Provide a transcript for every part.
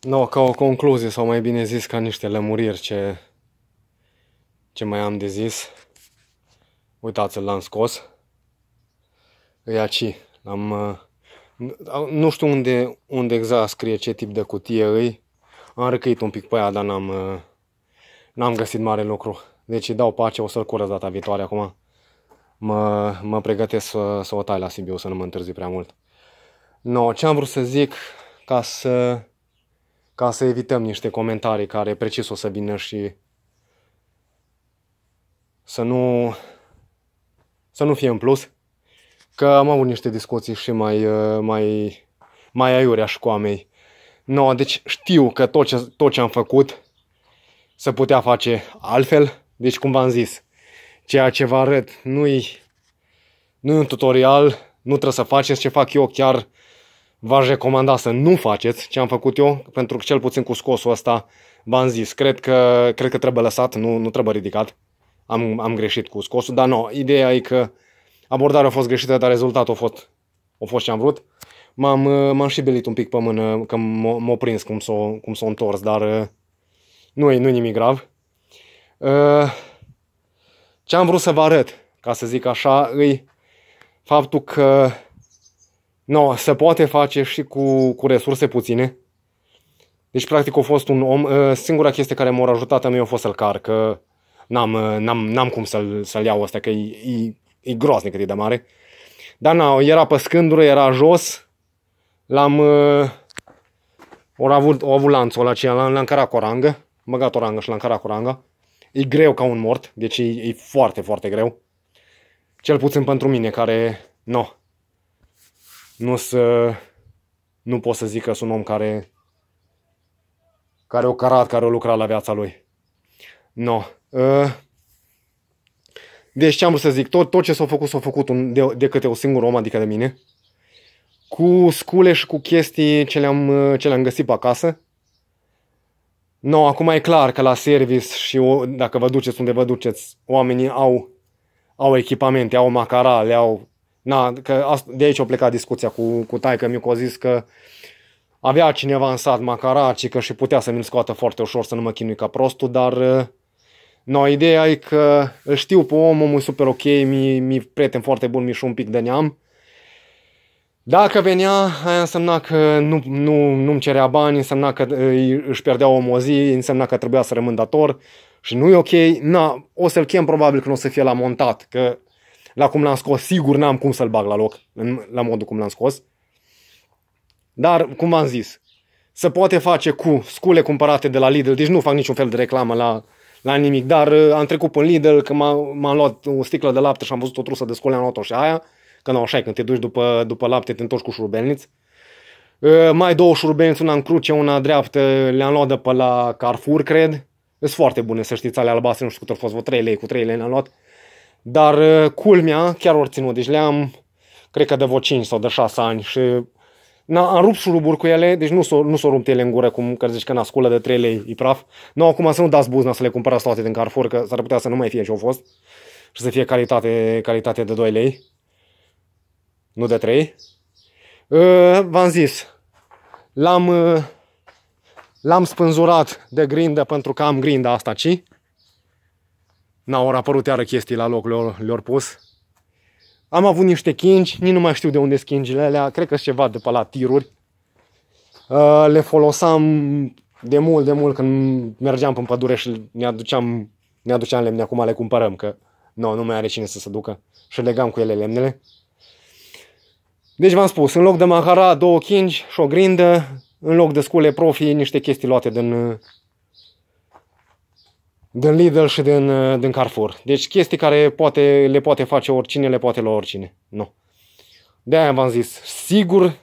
No, ca o concluzie, sau mai bine zis, ca niște lămuriri ce, ce mai am de zis. Uitați-l, l-am scos. E ci. L-am, uh, nu știu unde, unde exact scrie ce tip de cutie îi. Am răcăit un pic pe aia, dar n-am, uh, n-am găsit mare lucru. Deci dau pace, o să-l curăț data viitoare acum. Mă, mă pregătesc să, să o tai la Sibiu, să nu mă întârzi prea mult. No, ce am vrut să zic ca să ca să evităm niște comentarii care precis o să vină și să nu, să nu fie în plus, că am avut niște discuții și mai, uh, mai, mai aiurea și cu amei. No, deci știu că tot ce, tot ce am făcut se putea face altfel, deci cum v-am zis, ceea ce vă arăt nu-i nu un tutorial, nu trebuie să faceți ce fac eu, chiar v-aș recomanda să nu faceți ce am făcut eu, pentru că cel puțin cu scosul ăsta v-am zis, cred că, cred că trebuie lăsat, nu, nu trebuie ridicat. Am, am greșit cu scosul, dar nu, ideea e că abordarea a fost greșită, dar rezultatul a fost, a fost ce am vrut. M-am, și belit un pic pe mână, că m-a prins cum s o cum s-o întors, dar uh, nu e nu nimic grav. Uh, ce am vrut să vă arăt, ca să zic așa, îi faptul că No, se poate face și cu, cu resurse puține. Deci, practic, a fost un om... Uh, singura chestie care m-a ajutat a mea a fost să-l car, că n-am, uh, n-am, n-am cum să-l, să-l iau ăsta, că e, e, e groaznic cât e de mare. Dar na, era pe scândură, era jos, l-am... Uh, o avut, o avut lanțul ăla aceea, l-am, l-am carat cu o rangă, băgat orangă și l-am carat cu orangă. E greu ca un mort, deci e, e foarte, foarte greu. Cel puțin pentru mine, care... No, nu, să, nu pot să zic că sunt un om care, care o carat, care o lucra la viața lui. No. Ă, deci ce am vrut să zic? Tot, tot ce s-a făcut, s-a făcut un, de, de câte o singur om, adică de mine. Cu scule și cu chestii ce le-am, ce le-am găsit pe acasă. No, acum e clar că la service și o, dacă vă duceți unde vă duceți, oamenii au, au echipamente, au macarale, au Na, că de aici a plecat discuția cu, cu taică mi că a zis că avea cineva în sat macaraci că și putea să mi-l scoată foarte ușor să nu mă chinui ca prostul, dar uh, no, ideea e că îl știu pe om, omul e super ok, mi, mi prieten foarte bun, mi și un pic de neam. Dacă venea, aia însemna că nu, nu, nu-mi cerea bani, însemna că uh, își pierdea omul o zi, însemna că trebuia să rămân dator și nu e ok. Na, o să-l chem probabil când o să fie la montat, că la cum l-am scos, sigur n-am cum să-l bag la loc, în, la modul cum l-am scos. Dar, cum v-am zis, se poate face cu scule cumpărate de la Lidl, deci nu fac niciun fel de reclamă la, la nimic, dar uh, am trecut în Lidl, că m-am, m luat o sticlă de lapte și am văzut o trusă de scule, am luat-o și aia, că nu, așa e, când te duci după, după lapte, te întorci cu șurubelniți. Uh, mai două șurubelniți, una în cruce, una dreaptă, le-am luat de pe la Carrefour, cred. Sunt foarte bune, să știți, ale albastre, nu știu cât au fost, vreo 3 lei, cu 3 lei le-am luat. Dar uh, culmea chiar ori ținut, deci le-am, cred că de vreo 5 sau de 6 ani și na, am rupt șuruburi cu ele, deci nu s-o, nu s-o rupt ele în gură, cum că zici că n-a sculă de 3 lei, e praf. Nu, acum să nu dați buzna să le cumpărați toate din Carrefour, că s-ar putea să nu mai fie ce au fost și să fie calitate, calitate de 2 lei, nu de 3. Uh, v-am zis, l-am, uh, l-am spânzurat de grindă pentru că am grinda asta, ci Na, au apărut iară chestii la loc, le-au le pus. Am avut niște chingi, nici nu mai știu de unde sunt chingile alea, cred că ceva de pe la tiruri. Uh, le folosam de mult, de mult când mergeam în pădure și ne aduceam, ne aduceam lemne, acum le cumpărăm, că nu, nu mai are cine să se ducă și legam cu ele lemnele. Deci v-am spus, în loc de mahara, două chingi și o grindă, în loc de scule profi, niște chestii luate din, din Lidl și din, uh, din Carrefour. Deci chestii care poate, le poate face oricine, le poate lua oricine. Nu. De-aia v-am zis, sigur,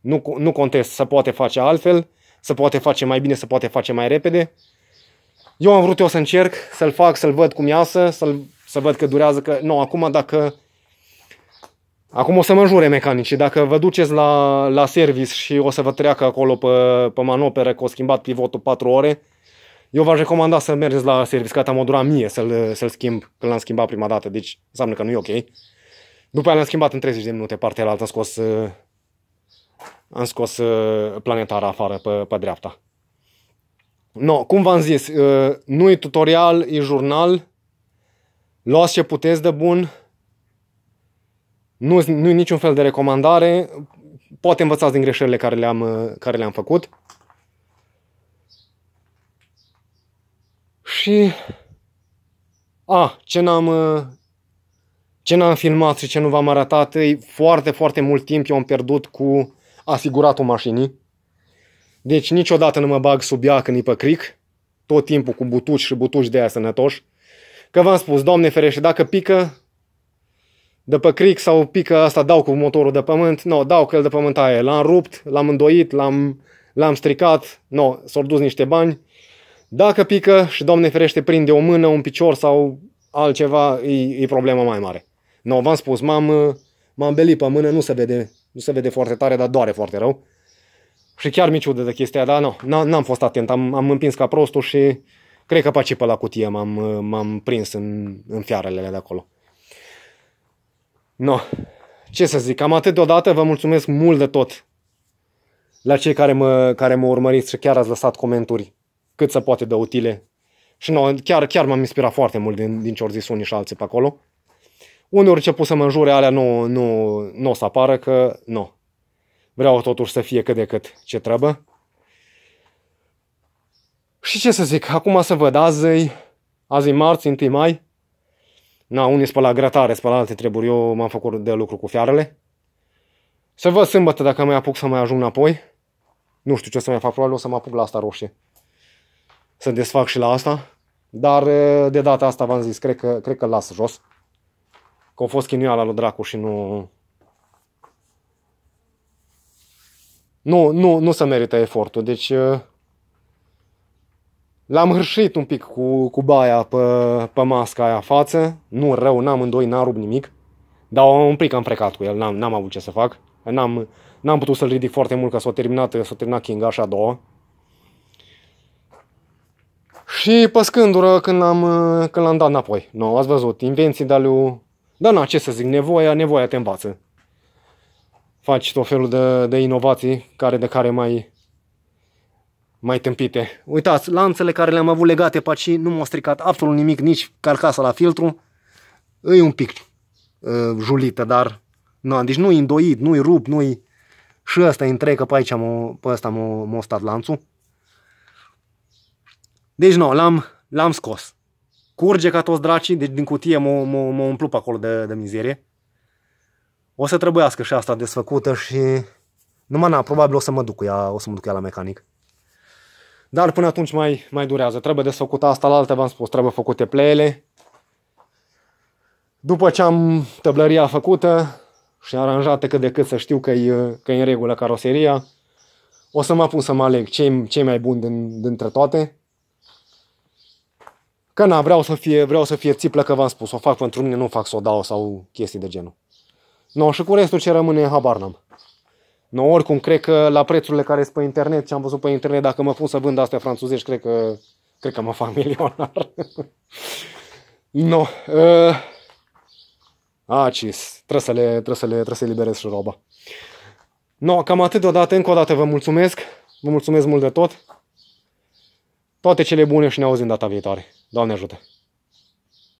nu, nu contest, să poate face altfel, să poate face mai bine, să poate face mai repede. Eu am vrut eu să încerc, să-l fac, să-l văd cum iasă, să să văd că durează, că nu, acum dacă Acum o să mă înjure mecanicii. Dacă vă duceți la, la service și o să vă treacă acolo pe, pe manoperă că o schimbat pivotul 4 ore, eu v-aș recomanda să mergeți la service, că m-a durat mie să-l, să-l schimb, că l-am schimbat prima dată, deci înseamnă că nu e ok. După aia l-am schimbat în 30 de minute partea altă, uh, am scos, am uh, scos planetara afară pe, pe dreapta. No, cum v-am zis, uh, nu e tutorial, e jurnal, luați ce puteți de bun, nu, nu e niciun fel de recomandare, poate învățați din greșelile care le-am, care le-am făcut. și... A, ce n-am... Uh, ce n-am filmat și ce nu v-am arătat, e foarte, foarte mult timp eu am pierdut cu asiguratul mașinii. Deci niciodată nu mă bag sub ea când e pe cric. Tot timpul cu butuci și butuci de aia sănătoși. Că v-am spus, Doamne ferește, dacă pică, de pe cric sau pică asta, dau cu motorul de pământ, nu, no, dau că el de pământ aia, l-am rupt, l-am îndoit, l-am, l-am stricat, nu, no, s-au dus niște bani, dacă pică și, Doamne ferește, prinde o mână, un picior sau altceva, e, e problema mai mare. Nu, no, v-am spus, m-am, m-am belit pe mână, nu se, vede, nu se vede foarte tare, dar doare foarte rău. Și chiar mi ciudă de chestia, dar nu, no, n-am fost atent, am, am împins ca prostul și cred că pe pe la cutie, m-am, am prins în, în fiarele de acolo. No, ce să zic, Am atât deodată, vă mulțumesc mult de tot la cei care mă, care mă urmăriți și chiar ați lăsat comentarii cât se poate de utile. Și nu, chiar, chiar m-am inspirat foarte mult din, din ce au zis unii și alții pe acolo. Uneori ce pus să mă înjure alea nu, nu, nu o să apară, că nu. Vreau totuși să fie cât de cât ce trebuie. Și ce să zic, acum să văd, azi e, azi e marți, 1 mai. Na, unii spă la grătare, spă la alte treburi, eu m-am făcut de lucru cu fiarele. Să văd sâmbătă dacă mai apuc să mai ajung înapoi. Nu știu ce o să mai fac, probabil o să mă apuc la asta roșie să desfac și la asta. Dar de data asta v-am zis, cred că, cred că las jos. Că a fost la lui Dracu și nu... Nu, nu, nu se merită efortul. Deci L-am hârșit un pic cu, cu baia pe, pe masca aia față. Nu rău, n-am îndoi, n-am rupt nimic. Dar un pic am frecat cu el, n-am, avut ce să fac. N-am, n-am putut să-l ridic foarte mult, că s-a terminat, s-a terminat King și a doua. Și pe scândură când l-am, uh, când l-am dat înapoi. Nu, no, ați văzut, invenții de lui... Da, na, ce să zic, nevoia, nevoia te învață. Faci tot felul de, de inovații care de care mai mai tâmpite. Uitați, lanțele care le-am avut legate pe aici nu m-au stricat absolut nimic, nici carcasa la filtru. E un pic uh, julită, dar nu, deci nu-i îndoit, nu-i rup, nu-i... Și ăsta e întreg, că pe aici, m-a stat lanțul. Deci nu, l-am, l-am scos. Curge ca toți dracii, deci din cutie mă, mă, mă umplu pe acolo de, de mizerie. O să trebuiască și asta desfăcută și... Numai na, probabil o să mă duc cu ea, o să mă duc cu ea la mecanic. Dar până atunci mai, mai durează. Trebuie desfăcut asta la alte v-am spus, trebuie făcute pleele. După ce am tăblăria făcută și aranjată cât de cât să știu că e, că e în regulă caroseria, o să mă pun să mă aleg cei, mai buni din, dintre toate Că na, vreau să fie, vreau să fie țiplă, că v-am spus, o fac pentru mine, nu fac să o dau sau chestii de genul. No, și cu restul ce rămâne, habar n-am. No, oricum, cred că la prețurile care sunt pe internet, ce am văzut pe internet, dacă mă pun să vând astea franțuzești, cred că, cred că mă fac milionar. no. Uh, acis. Trebuie să le, trebuie să le, trebuie să liberez și roba. No, cam atât deodată. Încă o dată vă mulțumesc. Vă mulțumesc mult de tot. Toate cele bune și ne auzim data viitoare. Doamne ajută!